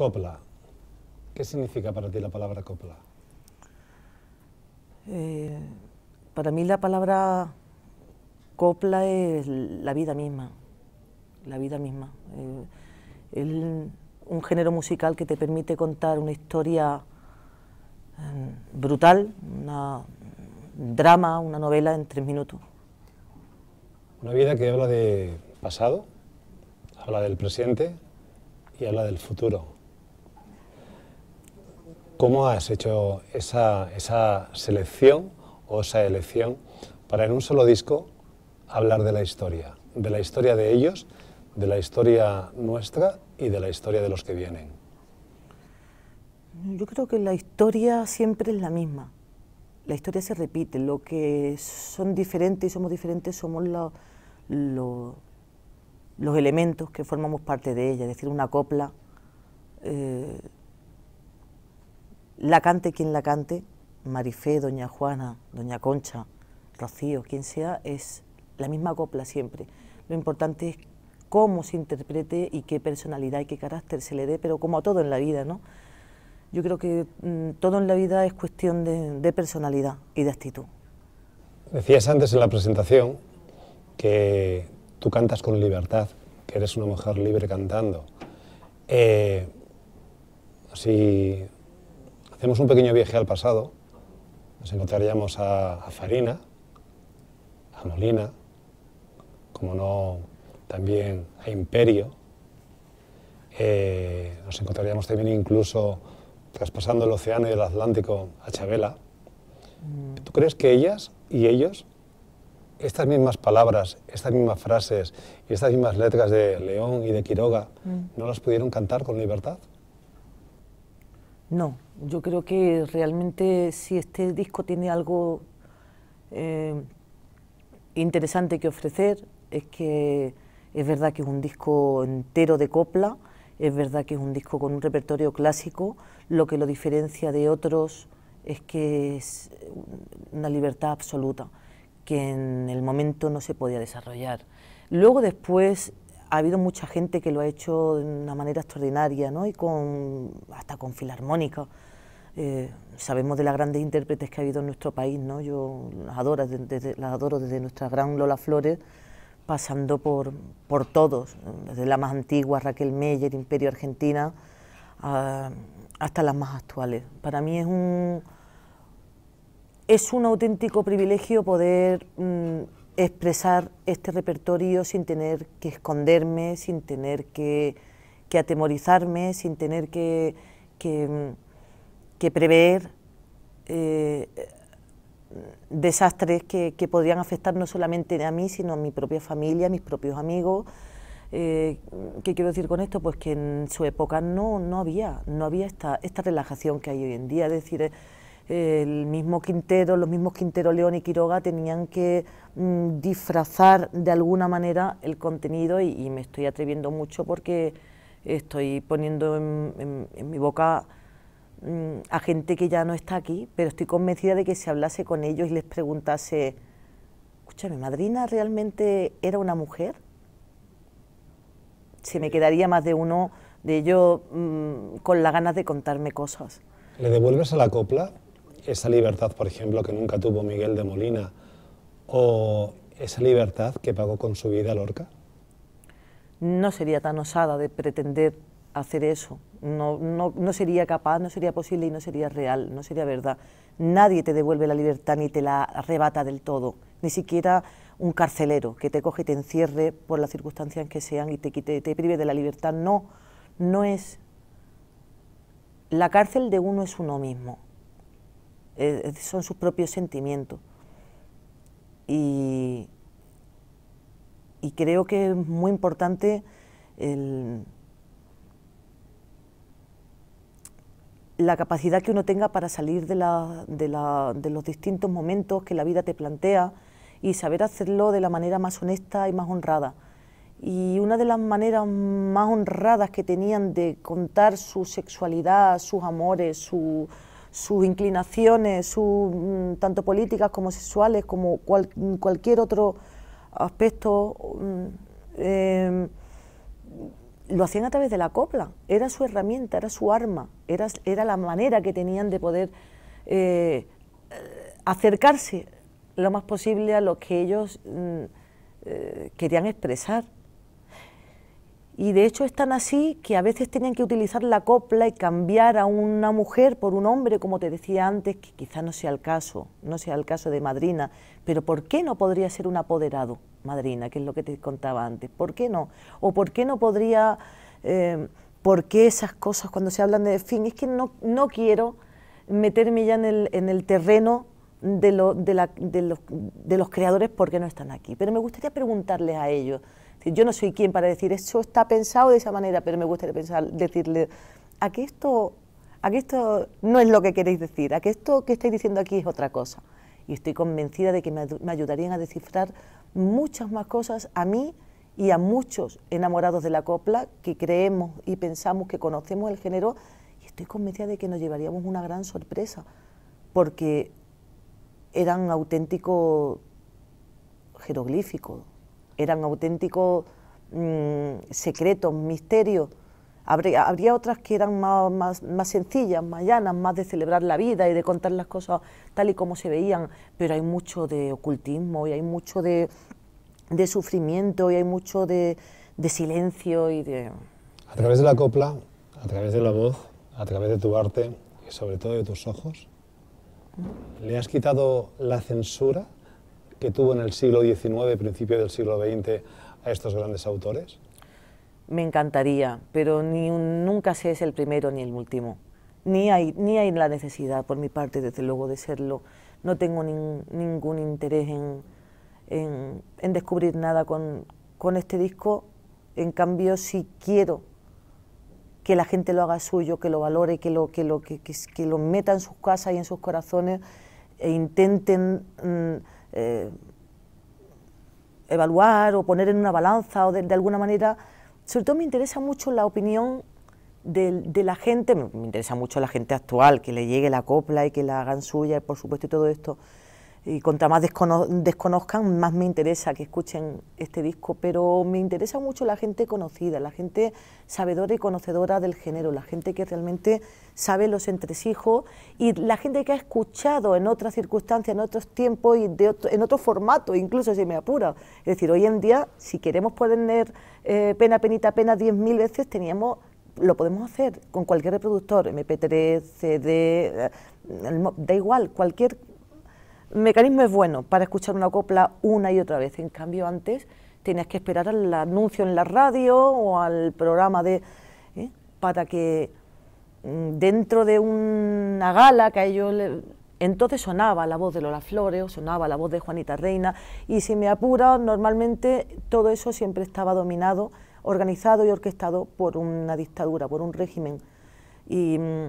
Copla. ¿Qué significa para ti la palabra copla? Eh, para mí la palabra copla es la vida misma, la vida misma. Eh, es un género musical que te permite contar una historia em, brutal, un drama, una novela en tres minutos. Una vida que habla de pasado, habla del presente y habla del futuro. ¿Cómo has hecho esa, selección o esa elección para en un solo disco hablar de la historia? De la historia de ellos, de la historia nuestra y de la historia de los que vienen. Yo creo que la historia siempre es la misma. La historia se repite. Lo que son diferentes y somos diferentes somos los elementos que formamos parte de ella. Es decir, una copla eh, la cante quien la cante, Marifé, Doña Juana, Doña Concha, Rocío, quien sea, es la misma copla siempre. Lo importante es cómo se interprete y qué personalidad y qué carácter se le dé, pero como a todo en la vida, ¿no? Yo creo que mm, todo en la vida es cuestión de, personalidad y de actitud. Decías antes en la presentación que tú cantas con libertad, que eres una mujer libre cantando. Eh, hacemos un pequeño viaje al pasado, nos encontraríamos a, Farina, a Molina, como no también a Imperio. Eh, nos encontraríamos también incluso traspasando el océano y el Atlántico a Chabela. Mm. ¿Tú crees que ellas y ellos, estas mismas palabras, estas mismas frases y estas mismas letras de León y de Quiroga, mm. no las pudieron cantar con libertad? No, yo creo que realmente si este disco tiene algo eh, interesante que ofrecer, es que es verdad que es un disco entero de copla, es verdad que es un disco con un repertorio clásico, lo que lo diferencia de otros es que es una libertad absoluta, que en el momento no se podía desarrollar. Luego después ha habido mucha gente que lo ha hecho de una manera extraordinaria, ¿no? y con, hasta con filarmónica. Eh, sabemos de las grandes intérpretes que ha habido en nuestro país, ¿no? yo las adoro desde, adoro nuestra gran Lola Flores, pasando por, por todos, desde la más antigua, Raquel Meyer, Imperio Argentina, hasta las más actuales. Para mí es un, es un auténtico privilegio poder... Mm, expresar este repertorio sin tener que esconderme, sin tener que, que atemorizarme, sin tener que, que, prever eh, desastres que, podrían afectar no solamente a mí, sino a mi propia familia, a mis propios amigos. Eh, ¿Qué quiero decir con esto? Pues que en su época no, no había, no había esta, esta relajación que hay hoy en día. Es decir, el mismo Quintero, los mismos Quintero, León y Quiroga tenían que mm, disfrazar de alguna manera el contenido y, me estoy atreviendo mucho porque estoy poniendo en, mi boca mm, a gente que ya no está aquí, pero estoy convencida de que si hablase con ellos y les preguntase, escúchame, ¿madrina realmente era una mujer? Se me quedaría más de uno de ellos mm, con las ganas de contarme cosas. ¿Le devuelves a la copla? esa libertad, por ejemplo, que nunca tuvo Miguel de Molina, o esa libertad que pagó con su vida Lorca? No sería tan osada de pretender hacer eso. No, no, no, sería capaz, no sería posible y no sería real, no sería verdad. Nadie te devuelve la libertad ni te la arrebata del todo, ni siquiera un carcelero que te coge y te encierre por las circunstancias que sean y te, te prive de la libertad. No, no es... La cárcel de uno es uno mismo eh, son sus propios sentimientos. Y, creo que es muy importante la capacidad que uno tenga para salir de, de, los distintos momentos que la vida te plantea y saber hacerlo de la manera más honesta y más honrada. Y una de las maneras más honradas que tenían de contar su sexualidad, sus amores, su, sus inclinaciones, su, mm, tanto políticas como sexuales, como cualquier otro aspecto, mm, em, lo hacían a través de la copla. Era su herramienta, era su arma, era, la manera que tenían de poder eh, acercarse lo más posible a lo que ellos mm, eh, querían expresar. Y de hecho es tan así que a veces tienen que utilizar la copla y cambiar a una mujer por un hombre, como te decía antes, que quizás no sea el caso, no sea el caso de madrina, pero ¿por qué no podría ser un apoderado madrina, que es lo que te contaba antes? ¿Por qué no? ¿O por qué no podría, eh, por qué esas cosas cuando se hablan de fin? Es que no, no quiero meterme ya en el, en el terreno de, de, los, creadores porque no están aquí. Pero me gustaría preguntarles a ellos. Yo no soy quien para decir, eso está pensado de esa manera, pero me gustaría pensar, decirle, ¿a que esto, a que esto no es lo que queréis decir? ¿A que esto que estáis diciendo aquí es otra cosa? Y estoy convencida de que me, me ayudarían a descifrar muchas más cosas a mí y a muchos enamorados de la copla que creemos y pensamos que conocemos el género. Y estoy convencida de que nos llevaríamos una gran sorpresa, porque eran auténticos jeroglíficos, eran auténticos mm, secretos, misterios. Habría, otras que eran más, sencillas, más llanas, más de celebrar la vida y de contar las cosas tal y como se veían, pero hay mucho de ocultismo y hay mucho de, de sufrimiento y hay mucho de, de silencio y de... A través de la copla, a través de la voz, a través de tu arte y sobre todo de tus ojos, ¿Le has quitado la censura que tuvo en el siglo XIX, principio del siglo XX, a estos grandes autores? Me encantaría, pero ni nunca sé es el primero ni el último. Ni hay, ni la necesidad, por mi parte, desde luego, de serlo. No tengo ningún interés en, descubrir nada con, con este disco. En cambio, sí quiero que la gente lo haga suyo, que lo valore, que lo, que lo, que, que, que lo meta en sus casas y en sus corazones e intenten mm, eh, evaluar o poner en una balanza o de, alguna manera. Sobre todo me interesa mucho la opinión de, de, la gente, me interesa mucho la gente actual, que le llegue la copla y que la hagan suya, por supuesto, y todo esto y contra más desconozcan, más me interesa que escuchen este disco, pero me interesa mucho la gente conocida, la gente sabedora y conocedora del género, la gente que realmente sabe los entresijos y la gente que ha escuchado en otras circunstancias, en otros tiempos y de en otro formato, incluso si me apura. Es decir, hoy en día, si queremos poner eh, pena, penita, pena 10.000 veces, teníamos lo podemos hacer con cualquier reproductor, MP3, CD, eh, da igual, cualquier mecanismo es bueno para escuchar una copla una y otra vez. En cambio, antes tenías que esperar al anuncio en la radio o al programa de. ¿eh? para que mm, dentro de una gala que a ellos. Le, entonces sonaba la voz de Lola Flores, o sonaba la voz de Juanita Reina, y si me apura, normalmente todo eso siempre estaba dominado, organizado y orquestado por una dictadura, por un régimen. Y mm,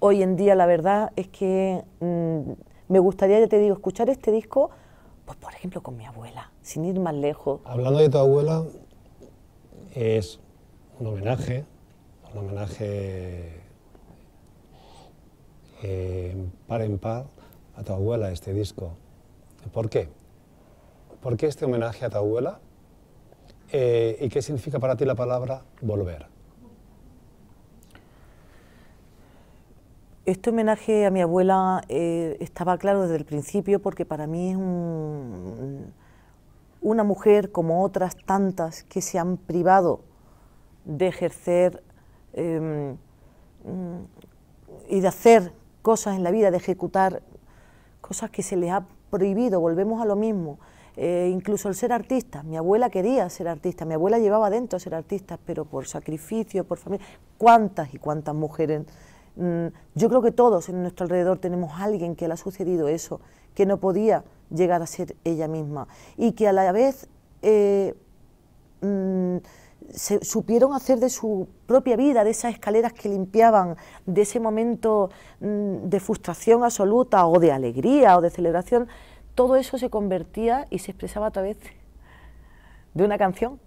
hoy en día la verdad es que mm, me gustaría, ya te digo, escuchar este disco, pues por ejemplo con mi abuela, sin ir más lejos. Hablando de tu abuela, es un homenaje, un homenaje eh, par en par a tu abuela este disco. ¿Por qué? ¿Por qué este homenaje a tu abuela? Eh, ¿Y qué significa para ti la palabra volver? Este homenaje a mi abuela eh, estaba claro desde el principio porque para mí es una mujer como otras tantas que se han privado de ejercer em, y de hacer cosas en la vida, de ejecutar cosas que se les ha prohibido, volvemos a lo mismo. Eh, incluso el ser artista, mi abuela quería ser artista, mi abuela llevaba adentro a ser artista, pero por sacrificio, por familia, cuántas y cuántas mujeres Mm, yo creo que todos en nuestro alrededor tenemos a alguien que le ha sucedido eso, que no podía llegar a ser ella misma y que a la vez eh, mm, se supieron hacer de su propia vida, de esas escaleras que limpiaban, de ese momento mm, de frustración absoluta o de alegría o de celebración, todo eso se convertía y se expresaba a través de una canción,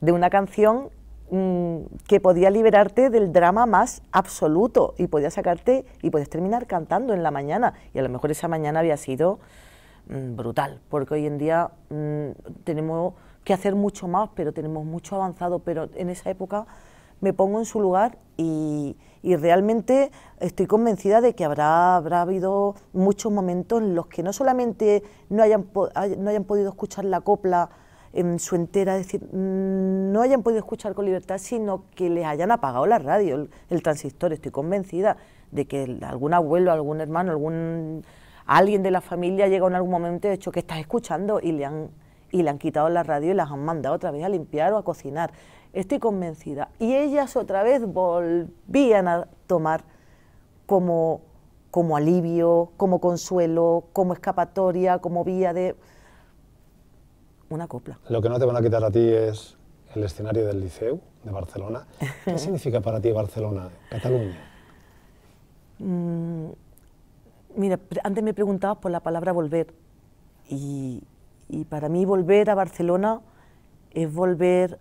de una canción Mm, que podía liberarte del drama más absoluto y podía sacarte y podías terminar cantando en la mañana. Y a lo mejor esa mañana había sido mm, brutal, porque hoy en día mm, tenemos que hacer mucho más, pero tenemos mucho avanzado, pero en esa época me pongo en su lugar y, realmente estoy convencida de que habrá, habido muchos momentos en los que no solamente no hayan podido escuchar la copla en su entera, decir, mm, no hayan podido escuchar con libertad, sino que les hayan apagado la radio, el, transistor. Estoy convencida de que algún abuelo, algún hermano, algún alguien de la familia llega en algún momento y ha dicho que estás escuchando y le han y le han quitado la radio y las han mandado otra vez a limpiar o a cocinar. Estoy convencida. Y ellas otra vez volvían a tomar como, como alivio, como consuelo, como escapatoria, como vía de una copla. Lo que no te van a quitar a ti es el escenario del Liceu de Barcelona. ¿Qué significa para ti Barcelona, Cataluña? Mm, mira, antes me preguntabas por la palabra volver y, para mí volver a Barcelona es volver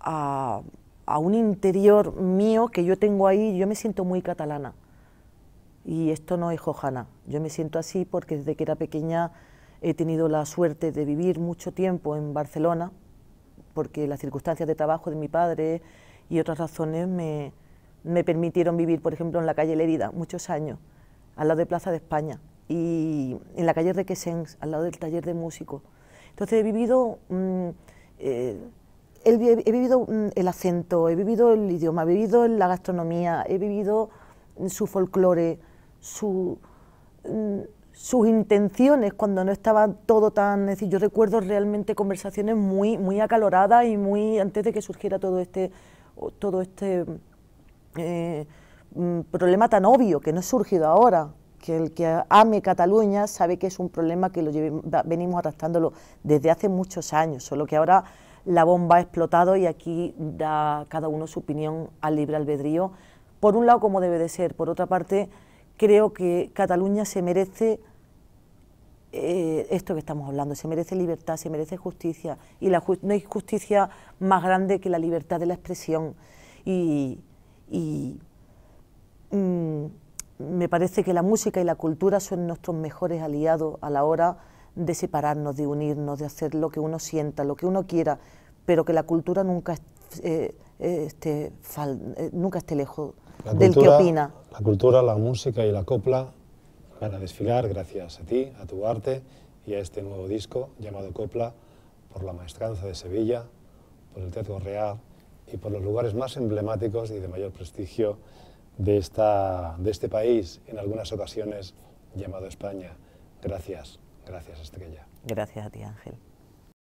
a, a, un interior mío que yo tengo ahí, yo me siento muy catalana. Y esto no es Johanna. yo me siento así porque desde que era pequeña He tenido la suerte de vivir mucho tiempo en Barcelona, porque las circunstancias de trabajo de mi padre y otras razones me, permitieron vivir, por ejemplo, en la calle Lérida muchos años, al lado de Plaza de España, y en la calle de Requesens, al lado del taller de músicos. Entonces he vivido, mm, eh, he, vivido mm, el acento, he vivido el idioma, he vivido la gastronomía, he vivido su folclore, su... Mm, sus intenciones cuando no estaba todo tan... Es yo recuerdo realmente conversaciones muy, muy acaloradas y muy antes de que surgiera todo este, todo este eh, mm, problema tan obvio que no ha surgido ahora, que el que ame Cataluña sabe que es un problema que lo venimos arrastrándolo desde hace muchos años, solo que ahora la bomba ha explotado y aquí da cada uno su opinión al libre albedrío, por un lado como debe de ser, por otra parte creo que Cataluña se merece eh, esto que estamos hablando, se merece libertad, se merece justicia, y la no hay justicia más grande que la libertad de la expresión. Y, mm, me parece que la música y la cultura son nuestros mejores aliados a la hora de separarnos, de unirnos, de hacer lo que uno sienta, lo que uno quiera, pero que la cultura nunca, eh, este, eh, nunca esté lejos la cultura, La cultura, la música y la copla van a desfilar gracias a ti, a tu arte y a este nuevo disco llamado Copla por la Maestranza de Sevilla, por el Teatro Real y por los lugares más emblemáticos y de mayor prestigio de, esta, de este país, en algunas ocasiones llamado España. Gracias, gracias Estrella. Gracias a ti Ángel.